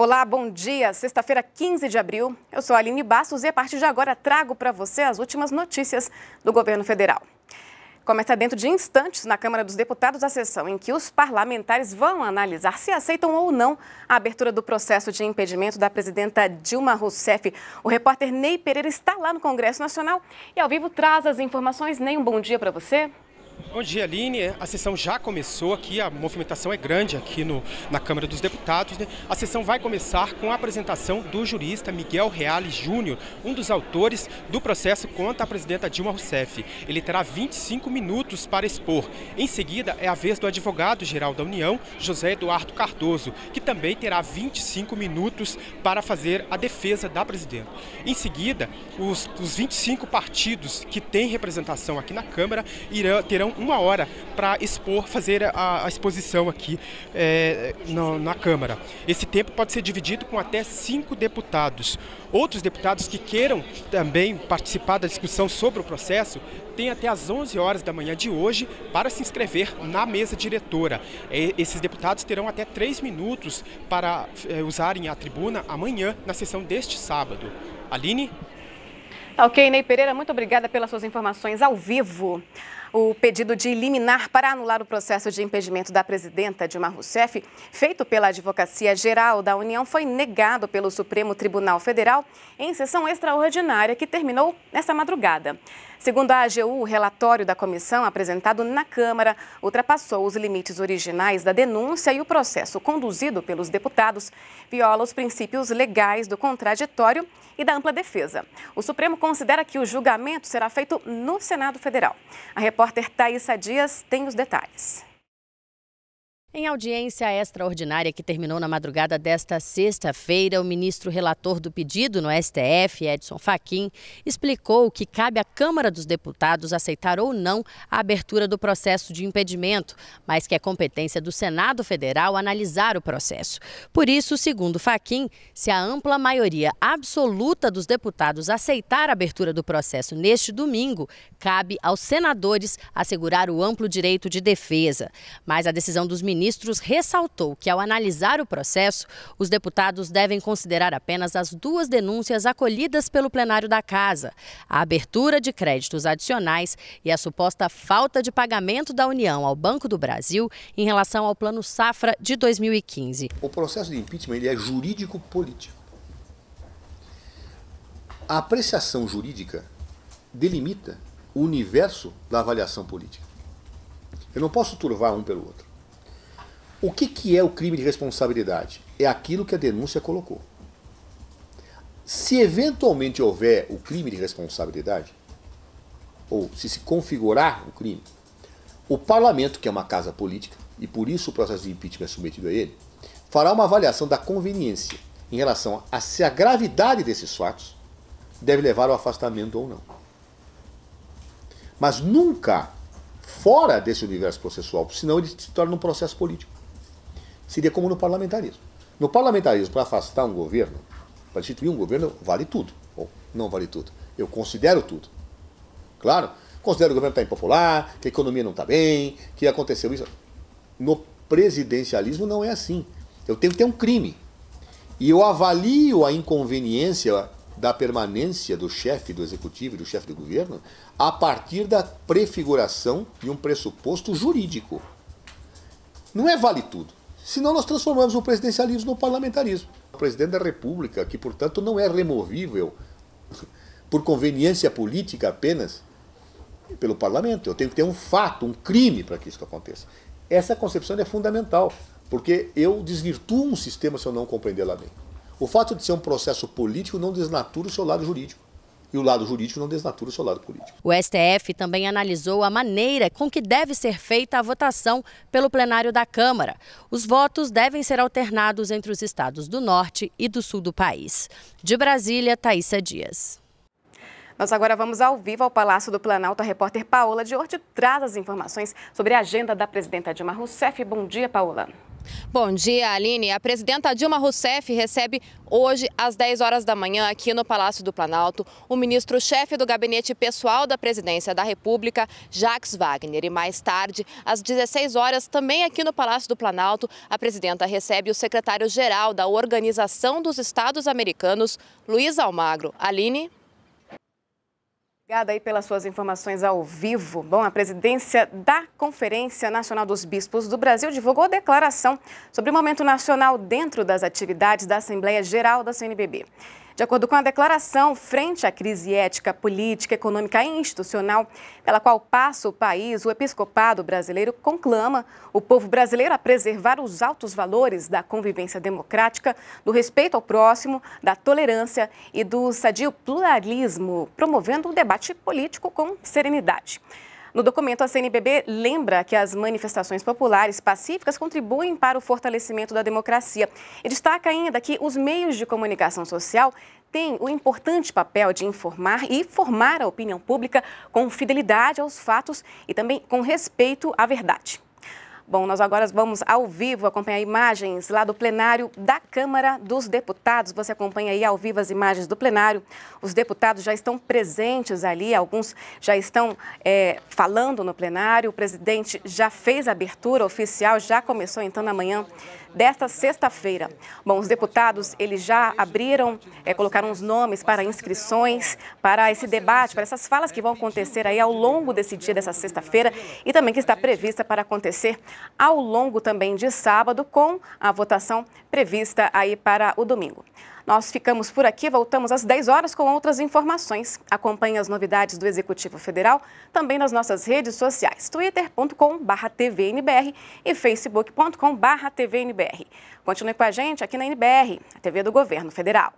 Olá, bom dia. Sexta-feira, 15 de abril. Eu sou Aline Bastos e a partir de agora trago para você as últimas notícias do governo federal. Começa dentro de instantes na Câmara dos Deputados a sessão em que os parlamentares vão analisar se aceitam ou não a abertura do processo de impedimento da presidenta Dilma Rousseff. O repórter Ney Pereira está lá no Congresso Nacional e ao vivo traz as informações. Ney, um bom dia para você. Bom dia, Aline. A sessão já começou aqui, a movimentação é grande aqui no, na Câmara dos Deputados. Né? A sessão vai começar com a apresentação do jurista Miguel Reale Júnior, um dos autores do processo contra a presidenta Dilma Rousseff. Ele terá 25 minutos para expor. Em seguida, é a vez do advogado-geral da União, José Eduardo Cardoso, que também terá 25 minutos para fazer a defesa da presidenta. Em seguida, os, os 25 partidos que têm representação aqui na Câmara irão, terão uma hora para expor, fazer a, a exposição aqui é, no, na Câmara. Esse tempo pode ser dividido com até cinco deputados. Outros deputados que queiram também participar da discussão sobre o processo têm até às 11 horas da manhã de hoje para se inscrever na mesa diretora. É, esses deputados terão até três minutos para é, usarem a tribuna amanhã na sessão deste sábado. Aline? Tá ok, Ney Pereira, muito obrigada pelas suas informações ao vivo. O pedido de liminar para anular o processo de impedimento da presidenta Dilma Rousseff, feito pela Advocacia Geral da União, foi negado pelo Supremo Tribunal Federal em sessão extraordinária que terminou nesta madrugada. Segundo a AGU, o relatório da comissão apresentado na Câmara ultrapassou os limites originais da denúncia e o processo conduzido pelos deputados viola os princípios legais do contraditório e da ampla defesa. O Supremo considera que o julgamento será feito no Senado Federal. A repórter Thaisa Dias tem os detalhes. Em audiência extraordinária que terminou na madrugada desta sexta-feira, o ministro relator do pedido no STF, Edson Fachin, explicou que cabe à Câmara dos Deputados aceitar ou não a abertura do processo de impedimento, mas que é competência do Senado Federal analisar o processo. Por isso, segundo Fachin, se a ampla maioria absoluta dos deputados aceitar a abertura do processo neste domingo, cabe aos senadores assegurar o amplo direito de defesa. Mas a decisão dos ministros ministros ressaltou que, ao analisar o processo, os deputados devem considerar apenas as duas denúncias acolhidas pelo plenário da Casa: a abertura de créditos adicionais e a suposta falta de pagamento da União ao Banco do Brasil em relação ao Plano Safra de 2015. O processo de impeachment ele é jurídico-político. A apreciação jurídica delimita o universo da avaliação política. Eu não posso turvar um pelo outro. O que, que é o crime de responsabilidade? É aquilo que a denúncia colocou. Se eventualmente houver o crime de responsabilidade, ou se se configurar o crime, o parlamento, que é uma casa política, e por isso o processo de impeachment é submetido a ele, fará uma avaliação da conveniência em relação a se a gravidade desses fatos deve levar ao afastamento ou não. Mas nunca fora desse universo processual, senão ele se torna um processo político. Seria como no parlamentarismo. No parlamentarismo, para afastar um governo, para instituir um governo, vale tudo. Ou não vale tudo. Eu considero tudo. Claro, considero que o governo está impopular, que a economia não está bem, que aconteceu isso. No presidencialismo não é assim. Eu tenho que ter um crime. E eu avalio a inconveniência da permanência do chefe do executivo e do chefe do governo a partir da prefiguração de um pressuposto jurídico. Não é vale tudo. Senão nós transformamos o presidencialismo no parlamentarismo. O presidente da República, que portanto não é removível por conveniência política apenas pelo parlamento, eu tenho que ter um fato, um crime para que isso aconteça. Essa concepção é fundamental, porque eu desvirtuo um sistema se eu não compreender lá dentro. O fato de ser um processo político não desnatura o seu lado jurídico e o lado jurídico não desnatura o seu lado político. O STF também analisou a maneira com que deve ser feita a votação pelo plenário da Câmara. Os votos devem ser alternados entre os estados do norte e do sul do país. De Brasília, Thaisa Dias. Nós agora vamos ao vivo ao Palácio do Planalto. A repórter Paola de Orte traz as informações sobre a agenda da presidenta Dilma Rousseff. Bom dia, Paola. Bom dia, Aline. A presidenta Dilma Rousseff recebe hoje, às 10 horas da manhã, aqui no Palácio do Planalto, o ministro-chefe do gabinete pessoal da presidência da República, Jacques Wagner. E mais tarde, às 16 horas, também aqui no Palácio do Planalto, a presidenta recebe o secretário-geral da Organização dos Estados Americanos, Luiz Almagro. Aline. Obrigada aí pelas suas informações ao vivo. Bom, a presidência da Conferência Nacional dos Bispos do Brasil divulgou declaração sobre o momento nacional dentro das atividades da Assembleia Geral da CNBB. De acordo com a declaração, frente à crise ética, política, econômica e institucional pela qual passa o país, o episcopado brasileiro conclama o povo brasileiro a preservar os altos valores da convivência democrática, do respeito ao próximo, da tolerância e do sadio pluralismo, promovendo o debate político com serenidade. No documento, a CNBB lembra que as manifestações populares pacíficas contribuem para o fortalecimento da democracia e destaca ainda que os meios de comunicação social têm o importante papel de informar e formar a opinião pública com fidelidade aos fatos e também com respeito à verdade. Bom, nós agora vamos ao vivo acompanhar imagens lá do plenário da Câmara dos Deputados. Você acompanha aí ao vivo as imagens do plenário. Os deputados já estão presentes ali, alguns já estão é, falando no plenário. O presidente já fez a abertura oficial, já começou então na manhã desta sexta-feira. Bom, os deputados eles já abriram, é, colocaram os nomes para inscrições, para esse debate, para essas falas que vão acontecer aí ao longo desse dia, dessa sexta-feira, e também que está prevista para acontecer ao longo também de sábado, com a votação prevista aí para o domingo. Nós ficamos por aqui, voltamos às 10 horas com outras informações. Acompanhe as novidades do Executivo Federal também nas nossas redes sociais, twitter.com/tvnbr e facebook.com/tvnbr. Continue com a gente aqui na NBR, a TV do Governo Federal.